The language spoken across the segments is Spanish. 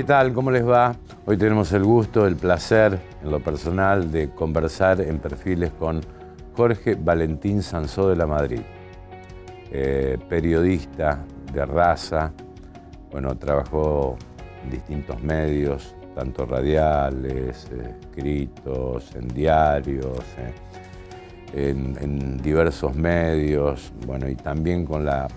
¿Qué tal? ¿Cómo les va? Hoy tenemos el gusto, el placer, en lo personal, de conversar en perfiles con Jorge Valentín Sansó de la Madrid, eh, periodista de raza, bueno, trabajó en distintos medios, tanto radiales, eh, escritos, en diarios, eh, en diversos medios, bueno, y también con la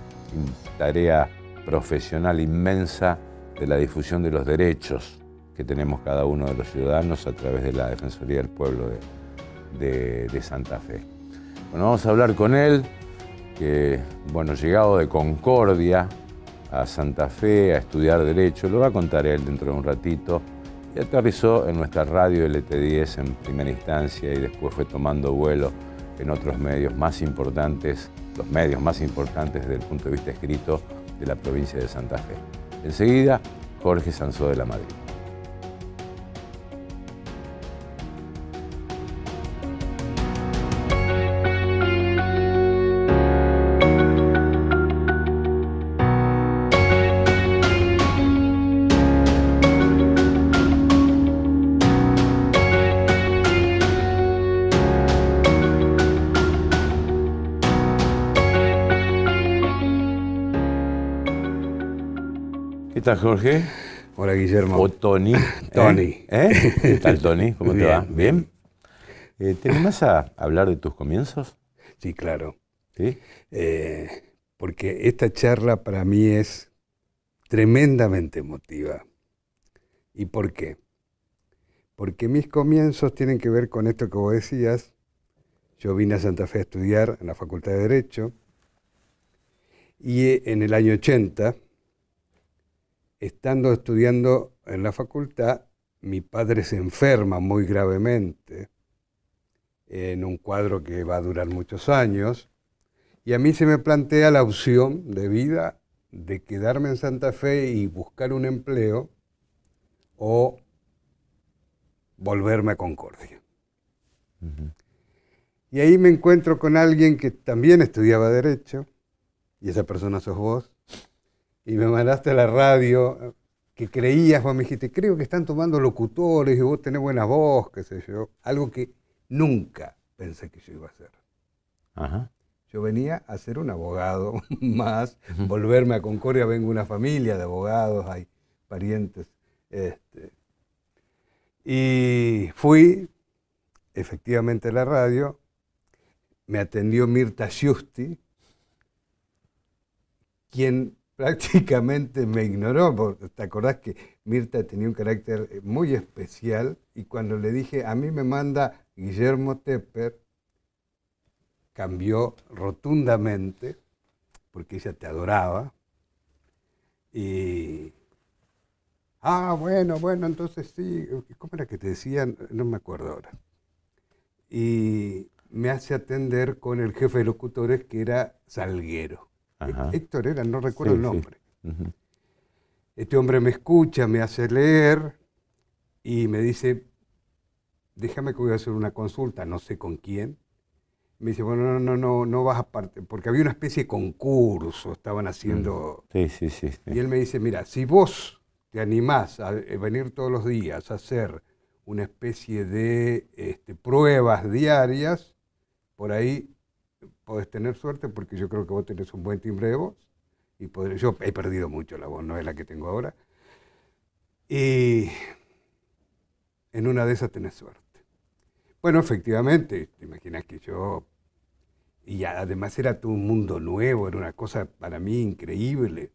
tarea profesional inmensa de la difusión de los derechos que tenemos cada uno de los ciudadanos a través de la Defensoría del Pueblo de, Santa Fe. Bueno, vamos a hablar con él, que, bueno, llegado de Concordia a Santa Fe a estudiar Derecho, lo va a contar él dentro de un ratito, y aterrizó en nuestra radio LT10 en primera instancia y después fue tomando vuelo en otros medios más importantes, los medios más importantes desde el punto de vista escrito de la provincia de Santa Fe. Enseguida, Jorge Sansó de la Madrid. ¿Qué tal, Jorge? Hola, Guillermo. O Tony. ¿eh? Tony. ¿Eh? ¿Qué tal, Tony? ¿Cómo te va? ¿Bien? Eh, ¿Te a hablar de tus comienzos? Sí, claro. ¿Sí? Eh, porque esta charla para mí es tremendamente emotiva. ¿Y por qué? Porque mis comienzos tienen que ver con esto que vos decías. Yo vine a Santa Fe a estudiar en la Facultad de Derecho y en el año 80 estando estudiando en la facultad, mi padre se enferma muy gravemente en un cuadro que va a durar muchos años, y a mí se me plantea la opción de vida de quedarme en Santa Fe y buscar un empleo o volverme a Concordia. Y ahí me encuentro con alguien que también estudiaba derecho, y esa persona sos vos, y me mandaste a la radio que creías, vos me dijiste, creo que están tomando locutores y vos tenés buena voz, qué sé yo. Algo que nunca pensé que yo iba a hacer. Yo venía a ser un abogado más, volverme a Concordia, vengo una familia de abogados, hay parientes. Este. Y fui efectivamente a la radio, me atendió Mirta Schusti, quien prácticamente me ignoró, te acordás que Mirta tenía un carácter eh, muy especial y cuando le dije, a mí me manda Guillermo Tepper, cambió rotundamente, porque ella te adoraba, y... Ah, bueno, bueno, entonces sí, ¿cómo era que te decían? No me acuerdo ahora. Y me hace atender con el jefe de locutores que era Salguero. Héctor era, no recuerdo el nombre. Este hombre me escucha, me hace leer y me dice, déjame que voy a hacer una consulta, no sé con quién. Me dice, bueno, no, no, no, no vas a porque había una especie de concurso, estaban haciendo... Mm. Sí, sí, sí. Y él me dice, mira, si vos te animás a eh, venir todos los días a hacer una especie de este, pruebas diarias, por ahí podés tener suerte porque yo creo que vos tenés un buen timbre de voz. Y yo he perdido mucho la voz, no es la que tengo ahora. Y en una de esas tenés suerte. Bueno, efectivamente, te imaginas que yo... Y además era todo un mundo nuevo, era una cosa para mí increíble.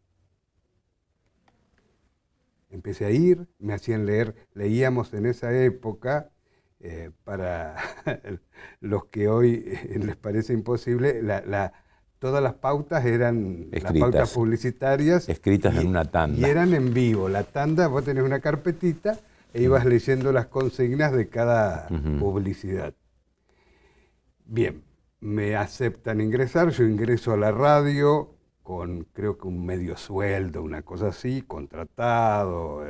Empecé a ir, me hacían leer, leíamos en esa época eh, para los que hoy eh, les parece imposible, la, todas las pautas eran publicitarias. Escritas en una tanda. Y eran en vivo. La tanda, vos tenés una carpetita e ibas leyendo las consignas de cada publicidad. Bien, me aceptan ingresar, yo ingreso a la radio con creo que un medio sueldo, una cosa así, contratado,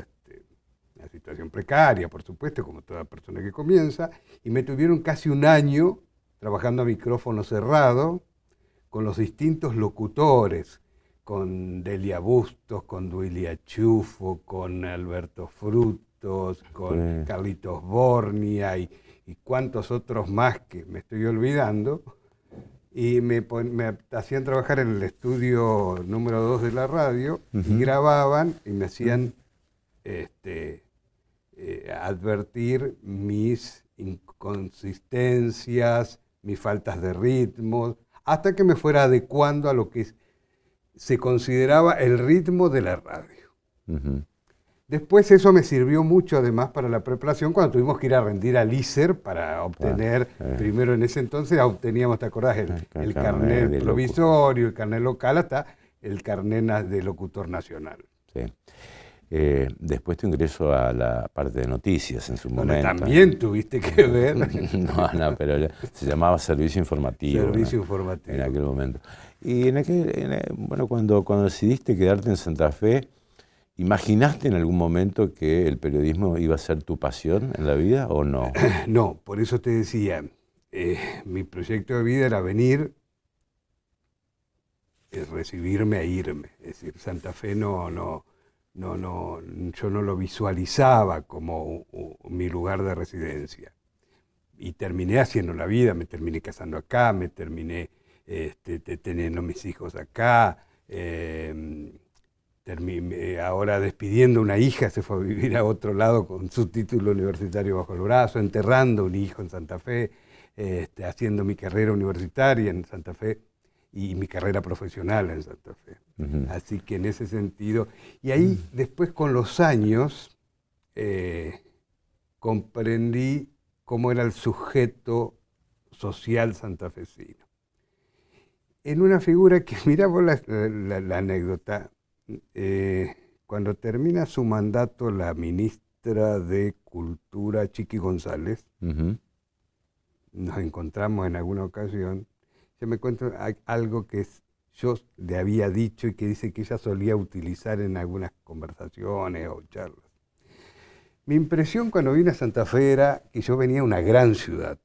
una situación precaria, por supuesto, como toda persona que comienza, y me tuvieron casi un año trabajando a micrófono cerrado con los distintos locutores, con Delia Bustos, con Duilia Chufo, con Alberto Frutos, con Carlitos Bornia y, y cuantos otros más que me estoy olvidando, y me, hacían trabajar en el estudio número 2 de la radio, y grababan y me hacían este, eh, advertir mis inconsistencias, mis faltas de ritmo, hasta que me fuera adecuando a lo que se consideraba el ritmo de la radio. Después eso me sirvió mucho además para la preparación cuando tuvimos que ir a rendir al ISER para obtener, eh. primero en ese entonces obteníamos, ¿te acordás? El, ah, carnet, carnet provisorio, el carnet local, hasta el carnet de locutor nacional. Eh, después te ingreso a la parte de noticias en su momento. momento. También tuviste que ver. no, no, pero se llamaba Servicio Informativo. Servicio Informativo. En aquel momento. Y en aquel, eh, bueno, cuando, cuando decidiste quedarte en Santa Fe, ¿imaginaste en algún momento que el periodismo iba a ser tu pasión en la vida o no? No, por eso te decía, eh, mi proyecto de vida era venir, es recibirme e irme. Es decir, Santa Fe no, no no, no, yo no lo visualizaba como mi lugar de residencia. Y terminé haciendo la vida, me terminé casando acá, me terminé este, teniendo mis hijos acá, em, ahora despidiendo una hija, se fue a vivir a otro lado con su título universitario bajo el brazo, enterrando un hijo en Santa Fe, este, haciendo mi carrera universitaria en Santa Fe y mi carrera profesional en Santa Fe. Así que en ese sentido, y ahí mm. después con los años eh, comprendí cómo era el sujeto social santafesino. En una figura que, mira la, anécdota, eh, cuando termina su mandato la ministra de Cultura, Chiqui González, nos encontramos en alguna ocasión se me cuenta algo que yo le había dicho y que dice que ella solía utilizar en algunas conversaciones o charlas. Mi impresión cuando vine a Santa Fe era que yo venía a una gran ciudad.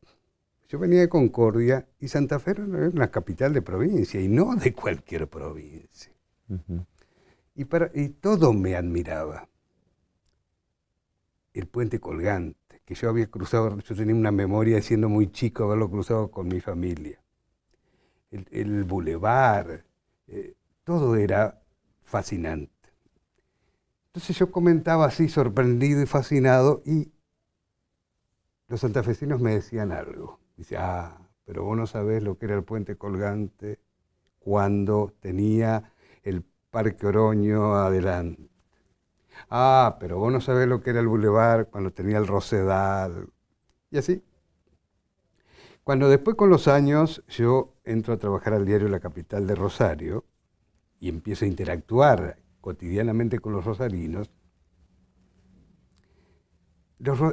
Yo venía de Concordia y Santa Fe era una capital de provincia y no de cualquier provincia. y, todo me admiraba. El puente colgante, que yo había cruzado, yo tenía una memoria siendo muy chico haberlo cruzado con mi familia el, boulevard, bulevar, eh, todo era fascinante. Entonces yo comentaba así, sorprendido y fascinado, y los santafesinos me decían algo. Dice, ah, pero vos no sabés lo que era el puente colgante cuando tenía el Parque Oroño adelante. Ah, pero vos no sabés lo que era el bulevar cuando tenía el Rosedal. Y así, cuando después con los años yo entro a trabajar al diario La Capital de Rosario y empiezo a interactuar cotidianamente con los rosarinos,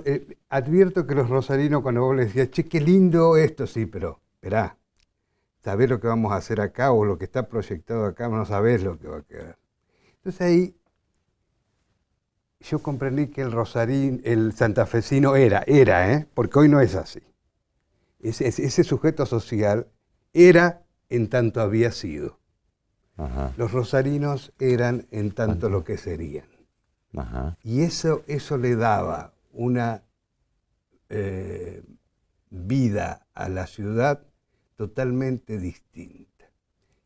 eh, advierto que los rosarinos cuando vos les decías, che, qué lindo esto, sí, pero esperá, sabés lo que vamos a hacer acá o lo que está proyectado acá, no sabés lo que va a quedar. Entonces ahí yo comprendí que el rosarín, el santafesino era, era, ¿eh? porque hoy no es así ese, sujeto social era en tanto había sido. Los rosarinos eran en tanto lo que serían. Y eso, eso le daba una eh, vida a la ciudad totalmente distinta,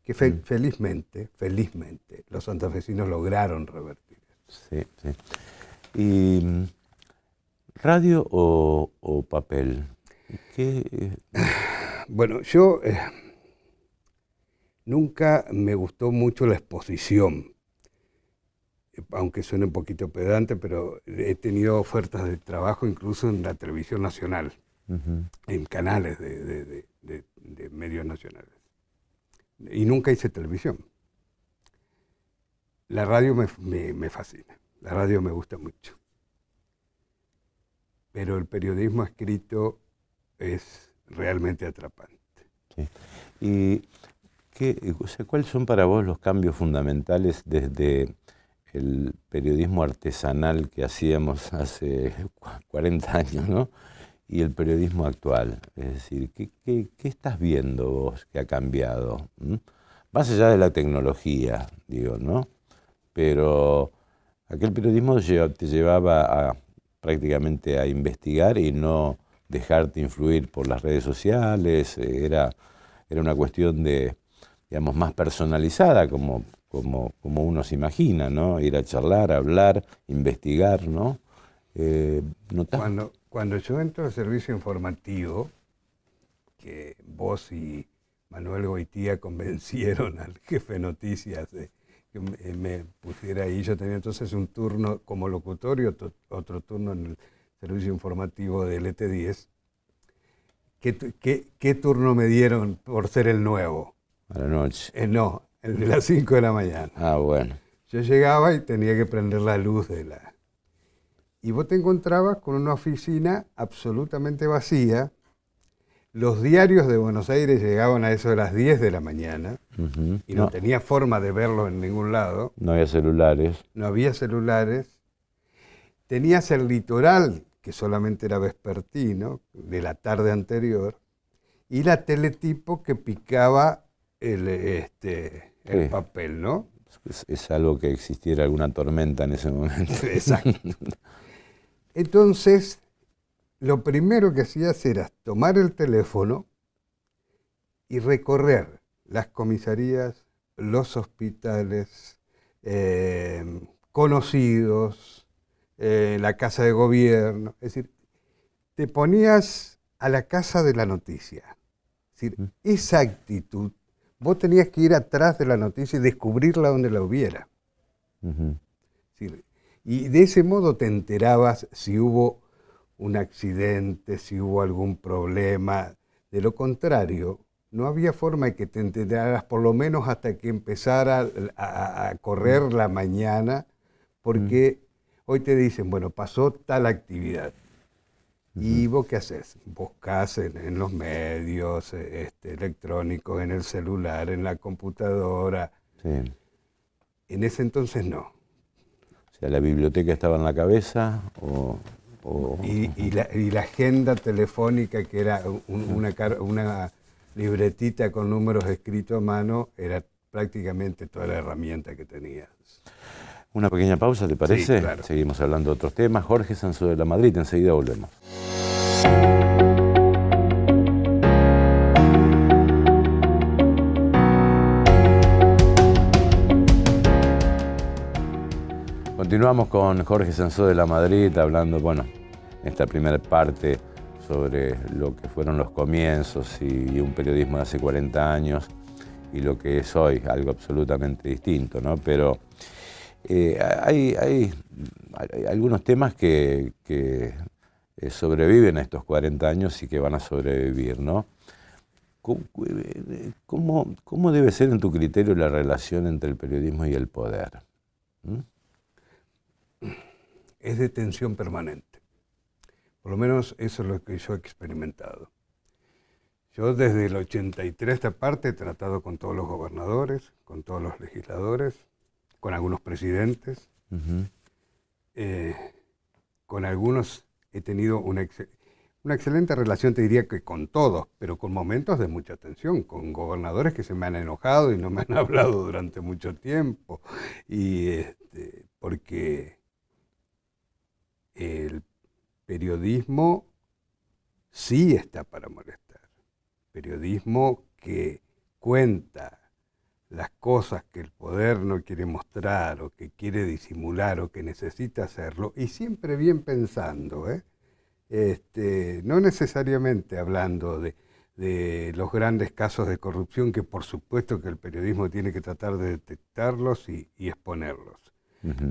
que mm. felizmente, felizmente, los santafesinos lograron revertir. Sí, sí. ¿Y mm, radio o, o papel? Eh? Bueno, yo eh, nunca me gustó mucho la exposición, aunque suene un poquito pedante, pero he tenido ofertas de trabajo incluso en la televisión nacional, en canales de, medios nacionales. Y nunca hice televisión. La radio me, me fascina, la radio me gusta mucho. Pero el periodismo escrito es realmente atrapante. ¿Y qué, cuáles son para vos los cambios fundamentales desde el periodismo artesanal que hacíamos hace 40 años ¿no? y el periodismo actual? Es decir, ¿qué, estás viendo vos que ha cambiado? ¿Mm? Más allá de la tecnología, digo, ¿no? Pero aquel periodismo te llevaba a, prácticamente a investigar y no dejarte influir por las redes sociales, eh, era, era una cuestión de, digamos, más personalizada, como, como, como uno se imagina, ¿no? Ir a charlar, hablar, investigar, ¿no? Eh, cuando, cuando yo entro al servicio informativo, que vos y Manuel Goitía convencieron al jefe de noticias de que me, pusiera ahí, yo tenía entonces un turno como locutorio, otro turno en el servicio informativo del ET10, ¿qué, turno me dieron por ser el nuevo? A la noche. Eh, no, el de las 5 de la mañana. Ah, bueno. Yo llegaba y tenía que prender la luz de la... Y vos te encontrabas con una oficina absolutamente vacía. Los diarios de Buenos Aires llegaban a eso de las 10 de la mañana y no, tenía forma de verlo en ningún lado. No había celulares. No había celulares. Tenías el litoral que solamente era vespertino, de la tarde anterior, y la teletipo que picaba el, este, el papel, ¿no? Es, algo que existiera alguna tormenta en ese momento. Exacto. Entonces, lo primero que hacías era tomar el teléfono y recorrer las comisarías, los hospitales, eh, conocidos, eh, la casa de gobierno. Es decir, te ponías a la casa de la noticia. Es decir, esa actitud, vos tenías que ir atrás de la noticia y descubrirla donde la hubiera. y de ese modo te enterabas si hubo un accidente, si hubo algún problema. De lo contrario, no había forma de que te enteraras, por lo menos hasta que empezara a correr la mañana, porque Hoy te dicen, bueno, pasó tal actividad. ¿Y vos qué haces? Buscas en, los medios eh, este, electrónicos, en el celular, en la computadora. Sí. En ese entonces no. O sea, la biblioteca estaba en la cabeza o... Y, la, agenda telefónica, que era una, una libretita con números escritos a mano, era prácticamente toda la herramienta que tenías. Una pequeña pausa, ¿te parece? Seguimos hablando de otros temas. Jorge Sanso de la Madrid, enseguida volvemos. Continuamos con Jorge Sansó de la Madrid hablando, bueno, en esta primera parte sobre lo que fueron los comienzos y, un periodismo de hace 40 años y lo que es hoy, algo absolutamente distinto, ¿no? Pero eh, hay, algunos temas que, eh, sobreviven a estos 40 años y que van a sobrevivir, ¿no? ¿Cómo, debe ser en tu criterio la relación entre el periodismo y el poder? ¿Mm? Es de tensión permanente. Por lo menos eso es lo que yo he experimentado. Yo desde el 83 esta parte he tratado con todos los gobernadores, con todos los legisladores, con algunos presidentes, eh, con algunos he tenido una, excelente relación, te diría que con todos, pero con momentos de mucha tensión, con gobernadores que se me han enojado y no me han hablado durante mucho tiempo, y este, porque el periodismo sí está para molestar, periodismo que cuenta las cosas que el poder no quiere mostrar o que quiere disimular o que necesita hacerlo, y siempre bien pensando, ¿eh? este, no necesariamente hablando de, los grandes casos de corrupción que por supuesto que el periodismo tiene que tratar de detectarlos y, exponerlos.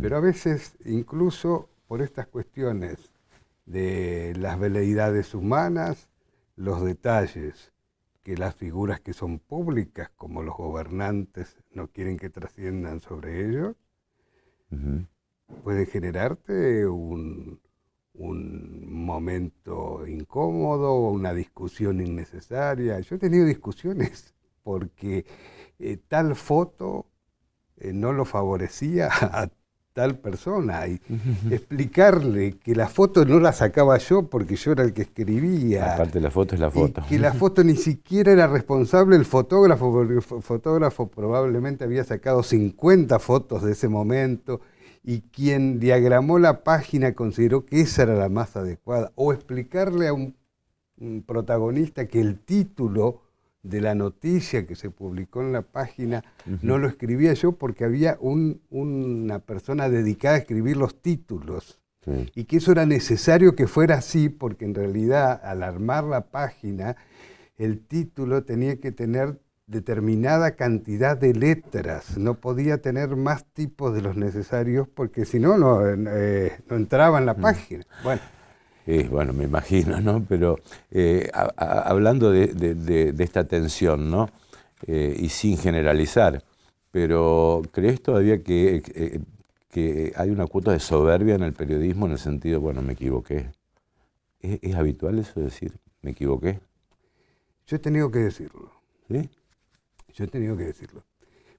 Pero a veces incluso por estas cuestiones de las veleidades humanas, los detalles, que las figuras que son públicas, como los gobernantes, no quieren que trasciendan sobre ellos, puede pueden generarte un, momento incómodo, una discusión innecesaria. Yo he tenido discusiones porque eh, tal foto eh, no lo favorecía a tal persona y explicarle que la foto no la sacaba yo porque yo era el que escribía. Aparte la foto es la foto. que la foto ni siquiera era responsable el fotógrafo, porque el fotógrafo probablemente había sacado 50 fotos de ese momento y quien diagramó la página consideró que esa era la más adecuada. O explicarle a un protagonista que el título de la noticia que se publicó en la página, no lo escribía yo porque había una persona dedicada a escribir los títulos. Y que eso era necesario que fuera así porque en realidad al armar la página, el título tenía que tener determinada cantidad de letras, no podía tener más tipos de los necesarios porque si no, no, eh, entraba en la mm. página. Bueno. Eh, bueno, me imagino, ¿no? Pero eh, hablando de, esta tensión, ¿no? Eh, y sin generalizar, pero ¿crees todavía que, hay una cuota de soberbia en el periodismo en el sentido, bueno, me equivoqué? ¿Es, es habitual eso decir, me equivoqué? Yo he tenido que decirlo. ¿Sí? Yo he tenido que decirlo.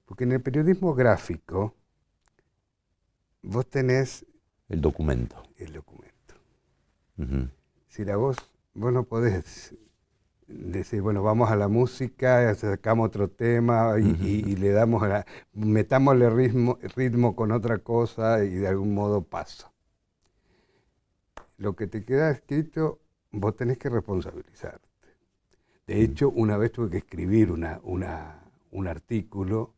Porque en el periodismo gráfico vos tenés... El documento. El documento si la voz, vos no podés decir, bueno, vamos a la música, sacamos otro tema y, le damos, a la, metámosle ritmo, ritmo con otra cosa y de algún modo pasa. Lo que te queda escrito, vos tenés que responsabilizarte. De mm. hecho, una vez tuve que escribir una, un artículo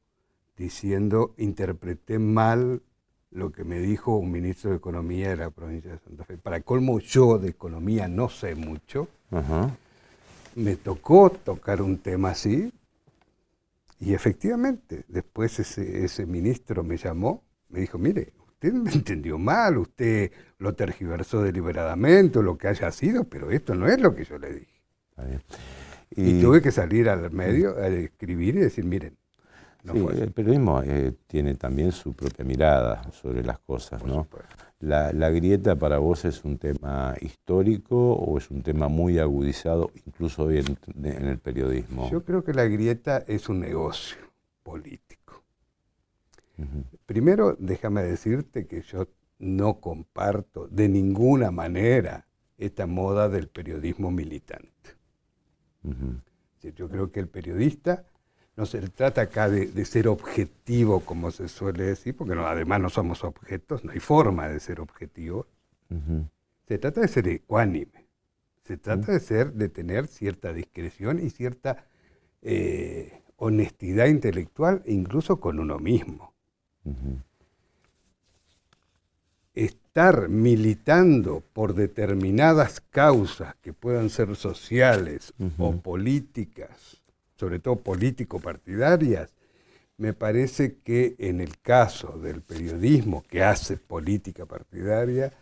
diciendo interpreté mal lo que me dijo un ministro de Economía de la provincia de Santa Fe. Para colmo, yo de economía no sé mucho. Me tocó tocar un tema así. Y efectivamente, después ese, ministro me llamó, me dijo, mire, usted me entendió mal, usted lo tergiversó deliberadamente lo que haya sido, pero esto no es lo que yo le dije. Y... y tuve que salir al medio a escribir y decir, miren, sí, el periodismo eh, tiene también su propia mirada sobre las cosas, ¿no? La, grieta para vos es un tema histórico o es un tema muy agudizado, incluso hoy en, el periodismo? Yo creo que la grieta es un negocio político. Primero, déjame decirte que yo no comparto de ninguna manera esta moda del periodismo militante. Yo creo que el periodista no se trata acá de, ser objetivo, como se suele decir, porque además no somos objetos, no hay forma de ser objetivo Se trata de ser ecuánime. Se trata de ser, de tener cierta discreción y cierta eh, honestidad intelectual, incluso con uno mismo. Estar militando por determinadas causas que puedan ser sociales o políticas sobre todo político-partidarias, me parece que en el caso del periodismo que hace política partidaria,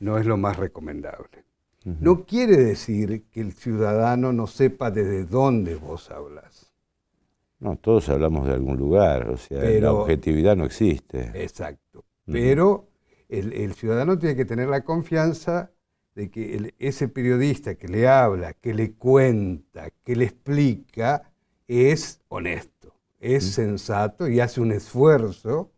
no es lo más recomendable. No quiere decir que el ciudadano no sepa desde dónde vos hablas. No, todos hablamos de algún lugar, o sea, la objetividad no existe. Exacto. Pero el, ciudadano tiene que tener la confianza de que ese periodista que le habla, que le cuenta, que le explica, es honesto, es sensato y hace un esfuerzo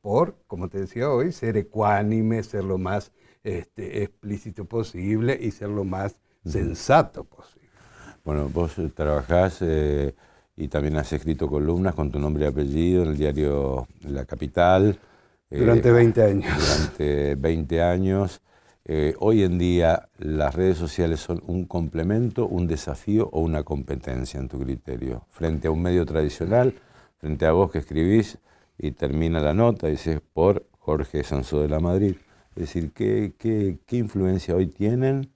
por, como te decía hoy, ser ecuánime, ser lo más este, explícito posible y ser lo más sensato posible. Bueno, vos eh, trabajás eh, y también has escrito columnas con tu nombre y apellido en el diario La Capital. Eh, durante 20 años. Durante 20 años. Eh, hoy en día las redes sociales son un complemento, un desafío o una competencia en tu criterio. Frente a un medio tradicional, frente a vos que escribís y termina la nota, y dices por Jorge Sanso de la Madrid. Es decir, ¿qué, qué, qué influencia hoy tienen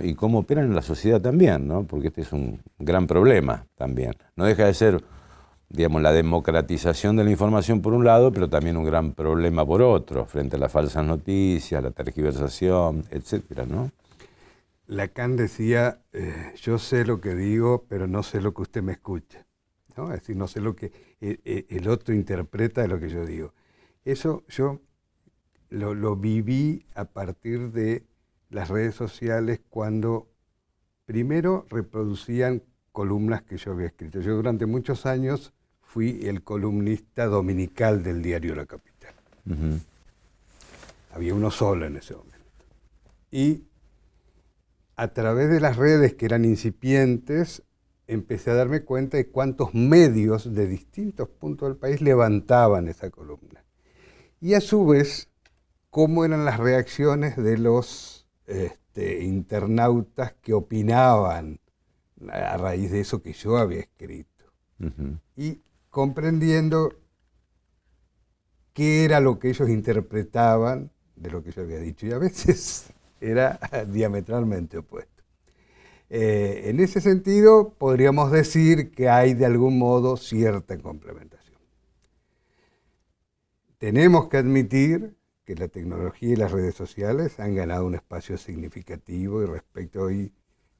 y cómo operan en la sociedad también? ¿no? Porque este es un gran problema también. No deja de ser digamos, la democratización de la información por un lado, pero también un gran problema por otro, frente a las falsas noticias, la tergiversación, etcétera, ¿no? Lacan decía, eh, yo sé lo que digo, pero no sé lo que usted me escucha. Es decir, no sé lo que eh, eh, el, otro interpreta de lo que yo digo. Eso yo lo viví a partir de las redes sociales cuando primero reproducían columnas que yo había escrito. Yo durante muchos años fui el columnista dominical del diario La Capital. Había uno solo en ese momento. Y a través de las redes que eran incipientes, empecé a darme cuenta de cuántos medios de distintos puntos del país levantaban esa columna. Y a su vez, cómo eran las reacciones de los este, internautas que opinaban a raíz de eso que yo había escrito. Y comprendiendo qué era lo que ellos interpretaban de lo que yo había dicho y a veces era diametralmente opuesto. Eh, en ese sentido, podríamos decir que hay de algún modo cierta complementación. Tenemos que admitir que la tecnología y las redes sociales han ganado un espacio significativo y respecto a hoy,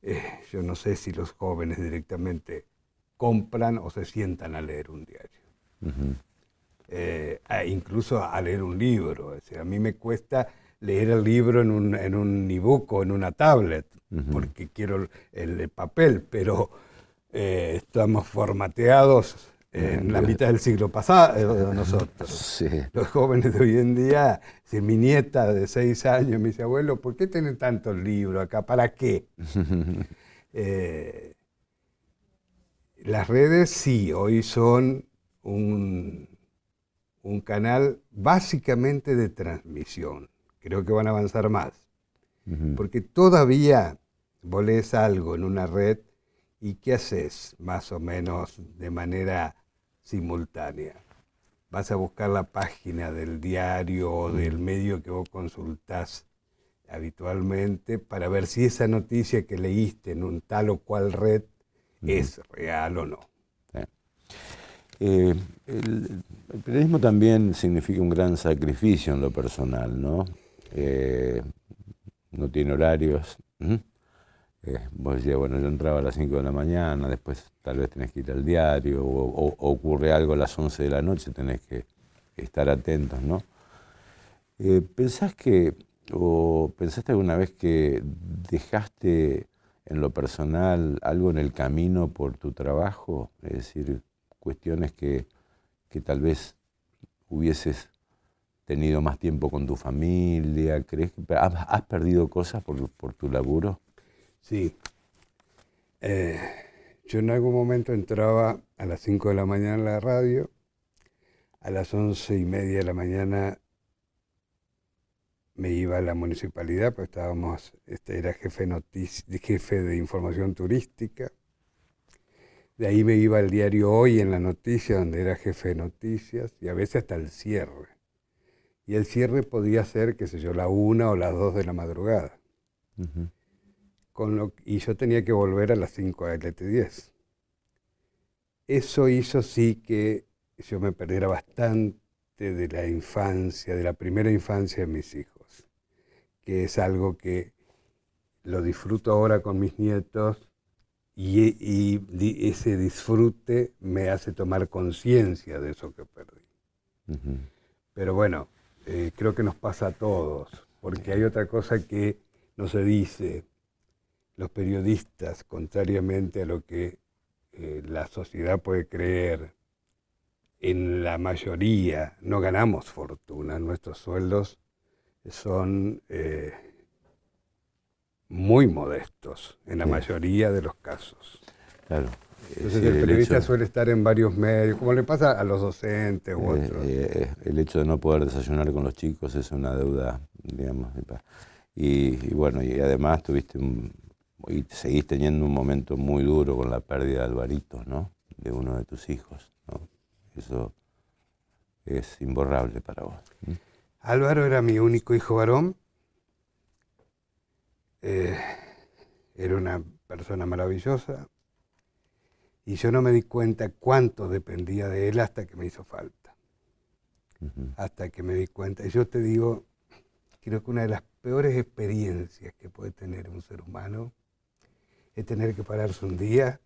eh, yo no sé si los jóvenes directamente compran o se sientan a leer un diario. Eh, incluso a leer un libro. a mí me cuesta leer el libro en un, en un ebook o en una tablet, porque quiero el, papel, pero eh, estamos formateados en la mitad del siglo pasado eh, nosotros. Los jóvenes de hoy en día, si mi nieta de seis años me dice, abuelo, ¿por qué tiene tantos libros acá? ¿Para qué? eh, las redes sí, hoy son un, canal básicamente de transmisión. Creo que van a avanzar más. Porque todavía vos algo en una red y ¿qué haces más o menos de manera simultánea? Vas a buscar la página del diario o del medio que vos consultás habitualmente para ver si esa noticia que leíste en un tal o cual red es real o no. Eh, el, periodismo también significa un gran sacrificio en lo personal, ¿no? Eh, no tiene horarios. Eh, vos decías, bueno, yo entraba a las 5 de la mañana, después tal vez tenés que ir al diario, o, o ocurre algo a las 11 de la noche, tenés que estar atentos, ¿no? ¿Pensás que, o pensaste alguna vez que dejaste en lo personal, algo en el camino por tu trabajo? Es decir, cuestiones que, tal vez hubieses tenido más tiempo con tu familia, ¿crees que has, perdido cosas por, tu laburo? Sí. Eh, yo en algún momento entraba a las 5 de la mañana en la radio, a las once y media de la mañana me iba a la municipalidad, porque estábamos, este, era jefe, jefe de información turística. De ahí me iba al diario Hoy en la noticia, donde era jefe de noticias, y a veces hasta el cierre. Y el cierre podía ser, qué sé yo, la una o las dos de la madrugada. Con lo, y yo tenía que volver a las 5 a LT10. Eso hizo sí que yo me perdiera bastante de la infancia, de la primera infancia de mis hijos que es algo que lo disfruto ahora con mis nietos y, ese disfrute me hace tomar conciencia de eso que perdí. Pero bueno, eh, creo que nos pasa a todos, porque hay otra cosa que no se dice. Los periodistas, contrariamente a lo que eh, la sociedad puede creer, en la mayoría no ganamos fortuna, nuestros sueldos son eh, muy modestos en la mayoría de los casos. Claro. Entonces el periodista suele estar en varios medios, como le pasa a los docentes u eh, otros. Eh, el hecho de no poder desayunar con los chicos es una deuda, digamos. Y, bueno, y además tuviste y seguís teniendo un momento muy duro con la pérdida de Alvarito, ¿no? De uno de tus hijos, ¿no? Eso es imborrable para vos. Álvaro era mi único hijo varón. Eh, era una persona maravillosa. Y yo no me di cuenta cuánto dependía de él hasta que me hizo falta. Hasta que me di cuenta. Y Yo te digo, creo que una de las peores experiencias que puede tener un ser humano es tener que pararse un día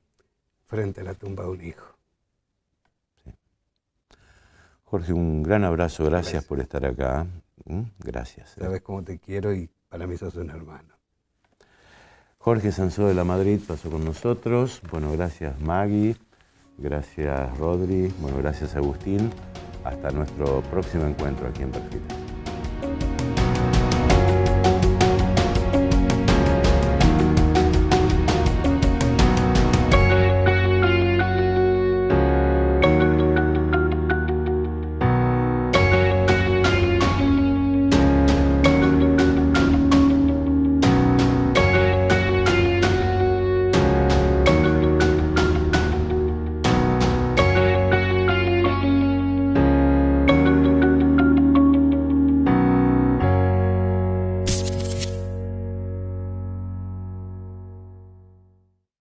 frente a la tumba de un hijo. Jorge, un gran abrazo, gracias, por estar acá. Gracias. Sabes cómo te quiero y para mí sos un hermano. Jorge Sansó de la Madrid pasó con nosotros. Bueno, gracias Maggie, gracias Rodri, bueno, gracias Agustín. Hasta nuestro próximo encuentro aquí en Perfiles.